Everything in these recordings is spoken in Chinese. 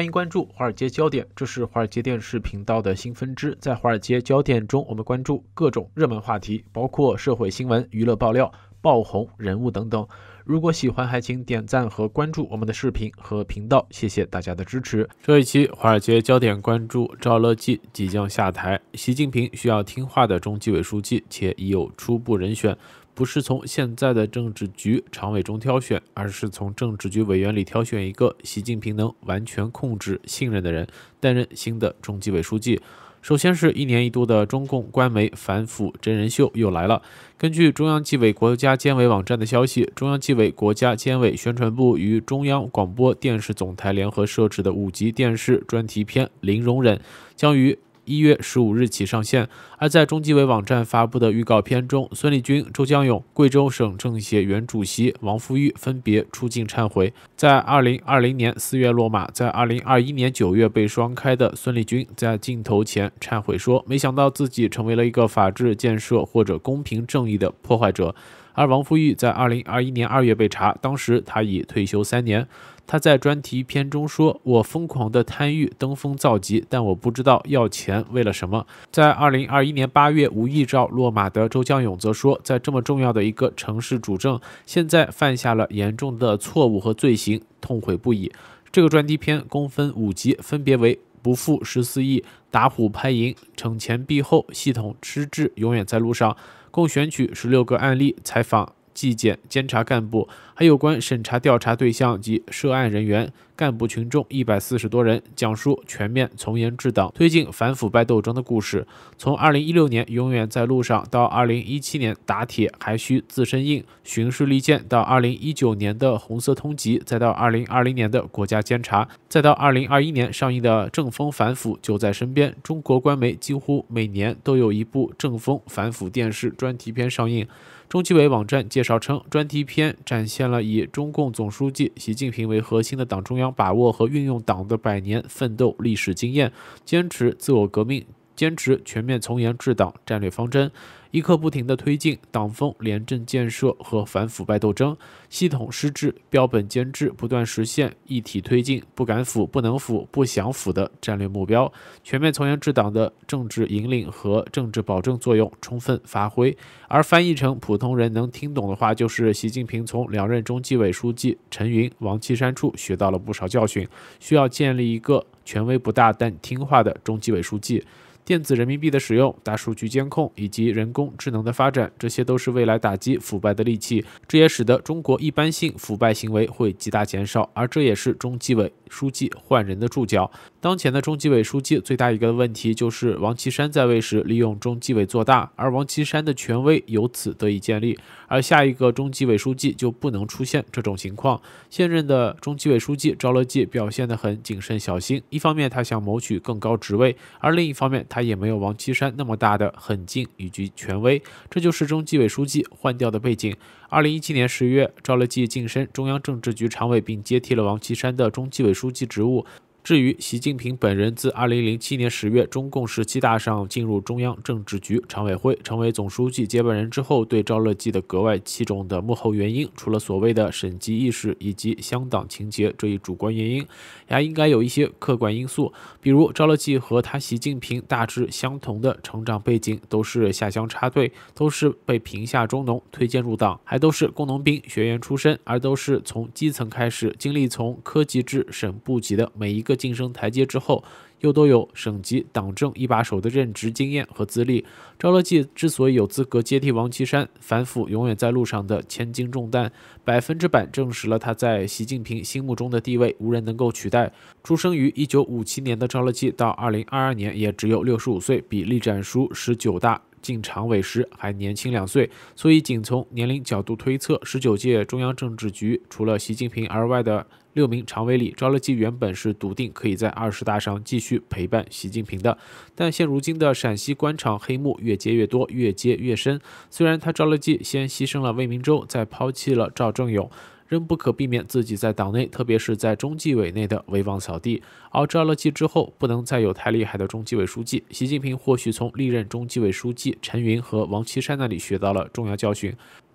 欢迎关注《华尔街焦点》，这是华尔街电视频道的新分支。在《华尔街焦点》中，我们关注各种热门话题，包括社会新闻、娱乐爆料、爆红人物等等。如果喜欢，还请点赞和关注我们的视频和频道。谢谢大家的支持。这一期《华尔街焦点》关注赵乐际即将下台，习近平需要听话的中纪委书记，且已有初步人选。不是从现在的政治局常委中挑选，而是从政治局委员里挑选一个习近平能完全控制、信任的人担任新的中纪委书记。首先是一年一度的中共官媒反腐真人秀又来了。根据中央纪委国家监委网站的消息，中央纪委国家监委宣传部与中央广播电视总台联合设置的五级电视专题片《零容忍》将于。一月十五日起上线。而在中纪委网站发布的预告片中，孙立军、周江勇、贵州省政协原主席王富玉分别出镜忏悔。在二零二零年四月落马，在二零二一年九月被双开的孙立军，在镜头前忏悔说：“没想到自己成为了一个法治建设或者公平正义的破坏者。”而王富玉在二零二一年二月被查，当时他已退休三年。他在专题片中说：“我疯狂的贪欲登峰造极，但我不知道要钱为了什么。”在二零二一年八月，无意照落马的周江勇则说：“在这么重要的一个城市主政，现在犯下了严重的错误和罪行，痛悔不已。”这个专题片共分五集，分别为“不负十四亿”“打虎拍蝇”“惩前毖后”“系统施治”“永远在路上”，共选取十六个案例采访。纪检监察干部，还有关审查调查对象及涉案人员、干部群众一百四十多人，讲述全面从严治党、推进反腐败斗争的故事。从二零一六年《永远在路上》到二零一七年《打铁还需自身硬》，巡视利剑；到二零一九年的《红色通缉》，再到二零二零年的国家监察，再到二零二一年上映的《正风反腐就在身边》，中国官媒几乎每年都有一部正风反腐电视专题片上映。中纪委网站介绍称，专题片展现了以中共总书记习近平为核心的党中央把握和运用党的百年奋斗历史经验，坚持自我革命，坚持全面从严治党战略方针。一刻不停地推进党风廉政建设和反腐败斗争，系统施治、标本兼治，不断实现一体推进不敢腐、不能腐、不想腐的战略目标。全面从严治党的政治引领和政治保证作用充分发挥。而翻译成普通人能听懂的话，就是习近平从两任中纪委书记陈云、王岐山处学到了不少教训，需要建立一个权威不大但听话的中纪委书记。电子人民币的使用、大数据监控以及人工智能的发展，这些都是未来打击腐败的利器。这也使得中国一般性腐败行为会极大减少，而这也是中纪委书记换人的注脚。当前的中纪委书记最大一个问题就是王岐山在位时利用中纪委做大，而王岐山的权威由此得以建立。而下一个中纪委书记就不能出现这种情况。现任的中纪委书记赵乐际表现得很谨慎小心，一方面他想谋取更高职位，而另一方面他。也没有王岐山那么大的狠劲以及权威，这就是中纪委书记换掉的背景。二零一七年十月，赵乐际晋升中央政治局常委，并接替了王岐山的中纪委书记职务。至于习近平本人自2007年10月中共十七大上进入中央政治局常委会，成为总书记接班人之后对赵乐际的格外器重的幕后原因，除了所谓的省级意识以及乡党情节这一主观原因，还应该有一些客观因素，比如赵乐际和他习近平大致相同的成长背景，都是下乡插队，都是被贫下中农推荐入党，还都是工农兵学员出身，而都是从基层开始，经历从科级至省部级的每一个。各晋升台阶之后，又都有省级党政一把手的任职经验和资历。赵乐际之所以有资格接替王岐山，反腐永远在路上的千斤重担，百分之百证实了他在习近平心目中的地位无人能够取代。出生于一九五七年的赵乐际，到二零二二年也只有六十五岁，比栗战书十九大。进常委时还年轻两岁，所以仅从年龄角度推测，十九届中央政治局除了习近平而外的六名常委里，赵乐际原本是笃定可以在二十大上继续陪伴习近平的。但现如今的陕西官场黑幕越接越多，越接越深。虽然他赵乐际先牺牲了魏明州，再抛弃了赵正永。仍不可避免自己在党内，特别是在中纪委内的威望扫地。而招了忌之后，不能再有太厉害的中纪委书记。习近平或许从历任中纪委书记陈云和王岐山那里学到了重要教训。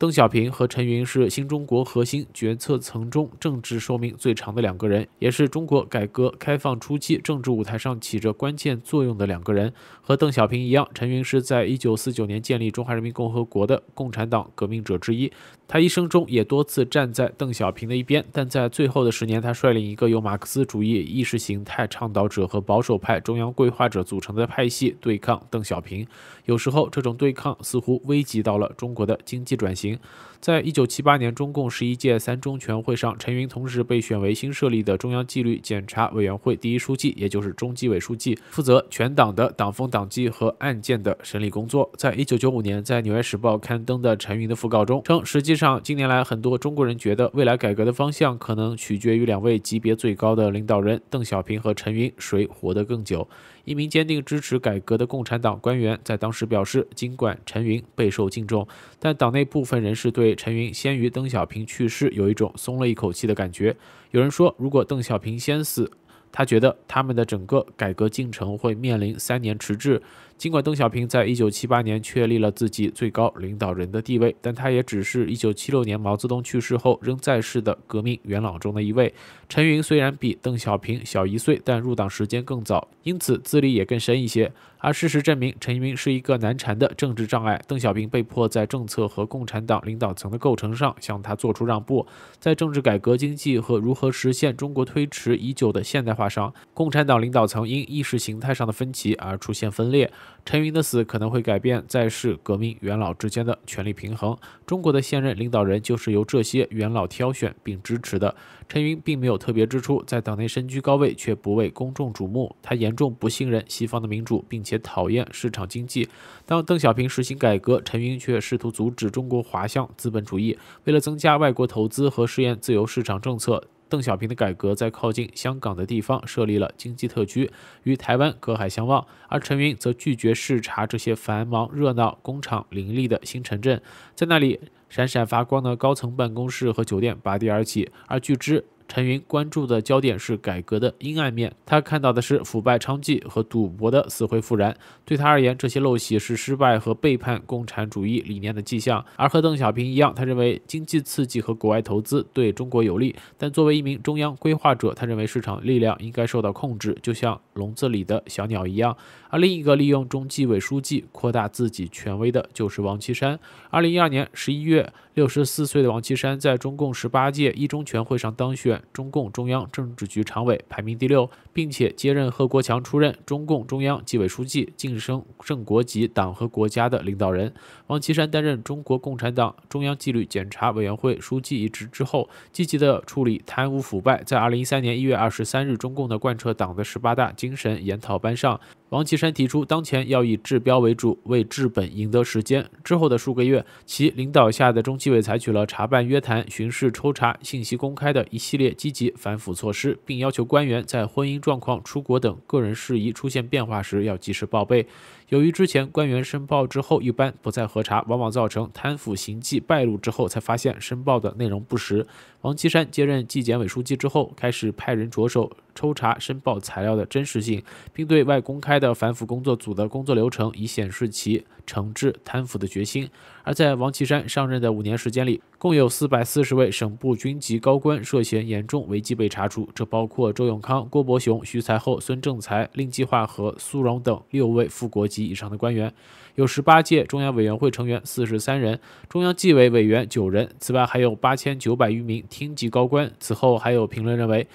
邓小平和陈云是新中国核心决策层中政治寿命最长的两个人，也是中国改革开放初期政治舞台上起着关键作用的两个人。和邓小平一样，陈云是在一九四九年建立中华人民共和国的共产党革命者之一。他一生中也多次站在邓小平的一边，但在最后的十年，他率领一个由马克思主义意识形态倡导者和保守派中央规划者组成的派系对抗邓小平。有时候，这种对抗似乎危及到了中国的经济转型。行。在一九七八年中共十一届三中全会上，陈云同时被选为新设立的中央纪律检查委员会第一书记，也就是中纪委书记，负责全党的党风党纪和案件的审理工作。在一九九五年，在《纽约时报》刊登的陈云的讣告中称，实际上近年来很多中国人觉得未来改革的方向可能取决于两位级别最高的领导人邓小平和陈云谁活得更久。一名坚定支持改革的共产党官员在当时表示，尽管陈云备受敬重，但党内部分人士对陈云先于邓小平去世，有一种松了一口气的感觉。有人说，如果邓小平先死，他觉得他们的整个改革进程会面临三年迟滞。尽管邓小平在一九七八年确立了自己最高领导人的地位，但他也只是一九七六年毛泽东去世后仍在世的革命元老中的一位。陈云虽然比邓小平小一岁，但入党时间更早，因此资历也更深一些。而事实证明，陈云是一个难缠的政治障碍，邓小平被迫在政策和共产党领导层的构成上向他做出让步。在政治改革、经济和如何实现中国推迟已久的现代化上，共产党领导层因意识形态上的分歧而出现分裂。陈云的死可能会改变在世革命元老之间的权力平衡。中国的现任领导人就是由这些元老挑选并支持的。陈云并没有特别之处，在党内身居高位却不为公众瞩目。他严重不信任西方的民主，并且讨厌市场经济。当邓小平实行改革，陈云却试图阻止中国滑向资本主义。为了增加外国投资和试验自由市场政策。邓小平的改革在靠近香港的地方设立了经济特区，与台湾隔海相望。而陈云则拒绝视察这些繁忙热闹、工厂林立的新城镇，在那里闪闪发光的高层办公室和酒店拔地而起。而据知。陈云关注的焦点是改革的阴暗面，他看到的是腐败娼妓和赌博的死灰复燃。对他而言，这些陋习是失败和背叛共产主义理念的迹象。而和邓小平一样，他认为经济刺激和国外投资对中国有利，但作为一名中央规划者，他认为市场力量应该受到控制，就像笼子里的小鸟一样。而另一个利用中纪委书记扩大自己权威的就是王岐山。二零一二年十一月，六十四岁的王岐山在中共十八届一中全会上当选。中共中央政治局常委排名第六，并且接任贺国强出任中共中央纪委书记，晋升正国级党和国家的领导人。王岐山担任中国共产党中央纪律检查委员会书记一职之后，积极的处理贪污腐败。在二零一三年一月二十三日，中共的贯彻党的十八大精神研讨班上。王岐山提出，当前要以治标为主，为治本赢得时间。之后的数个月，其领导下的中纪委采取了查办、约谈、巡视、抽查、信息公开的一系列积极反腐措施，并要求官员在婚姻状况、出国等个人事宜出现变化时要及时报备。由于之前官员申报之后一般不再核查，往往造成贪腐行迹败露之后才发现申报的内容不实。王岐山接任纪检委书记之后，开始派人着手抽查申报材料的真实性，并对外公开。的反腐工作组的工作流程，以显示其惩治贪腐的决心。而在王岐山上任的五年时间里，共有四百四十位省部军级高官涉嫌严重违纪被查处，这包括周永康、郭伯雄、徐才厚、孙政才、令计划和苏荣等六位副国级以上的官员，有十八届中央委员会成员四十三人，中央纪委委员九人。此外，还有八千九百余名厅级高官。此后，还有评论认为。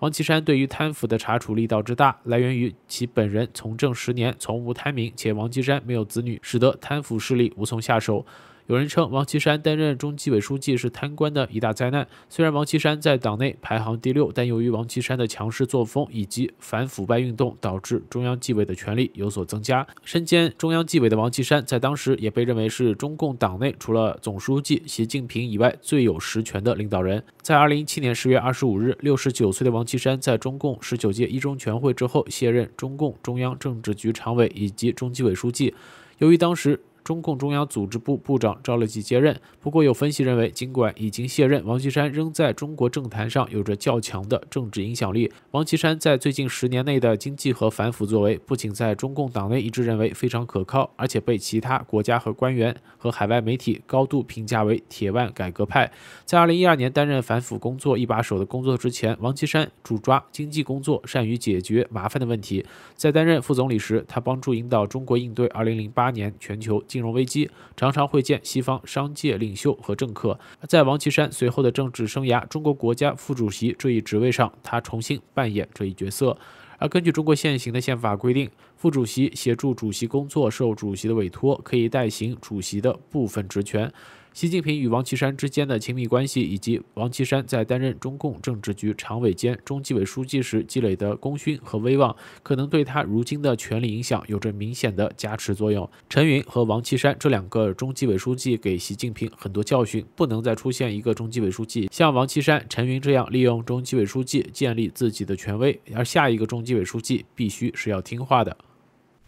王岐山对于贪腐的查处力道之大，来源于其本人从政十年从无贪名，且王岐山没有子女，使得贪腐势力无从下手。有人称王岐山担任中纪委书记是贪官的一大灾难。虽然王岐山在党内排行第六，但由于王岐山的强势作风以及反腐败运动，导致中央纪委的权力有所增加。身兼中央纪委的王岐山，在当时也被认为是中共党内除了总书记习近平以外最有实权的领导人。在2017年10月25日，69岁的王岐山在中共十九届一中全会之后卸任中共中央政治局常委以及中纪委书记。由于当时，中共中央组织部部长赵乐际接任。不过，有分析认为，尽管已经卸任，王岐山仍在中国政坛上有着较强的政治影响力。王岐山在最近十年内的经济和反腐作为，不仅在中共党内一致认为非常可靠，而且被其他国家和官员和海外媒体高度评价为“铁腕改革派”。在2012年担任反腐工作一把手的工作之前，王岐山主抓经济工作，善于解决麻烦的问题。在担任副总理时，他帮助引导中国应对2008年全球。金融危机，常常会见西方商界领袖和政客。在王岐山随后的政治生涯，中国国家副主席这一职位上，他重新扮演这一角色。而根据中国现行的宪法规定，副主席协助主席工作，受主席的委托，可以代行主席的部分职权。习近平与王岐山之间的亲密关系，以及王岐山在担任中共政治局常委兼中纪委书记时积累的功勋和威望，可能对他如今的权力影响有着明显的加持作用。陈云和王岐山这两个中纪委书记给习近平很多教训，不能再出现一个中纪委书记像王岐山、陈云这样利用中纪委书记建立自己的权威，而下一个中纪委书记必须是要听话的。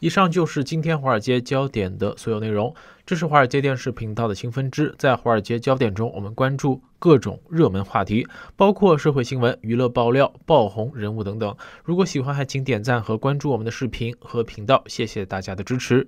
以上就是今天《华尔街焦点》的所有内容。这是《华尔街电视》频道的新分支，在《华尔街焦点》中，我们关注各种热门话题，包括社会新闻、娱乐爆料、爆红人物等等。如果喜欢，还请点赞和关注我们的视频和频道。谢谢大家的支持！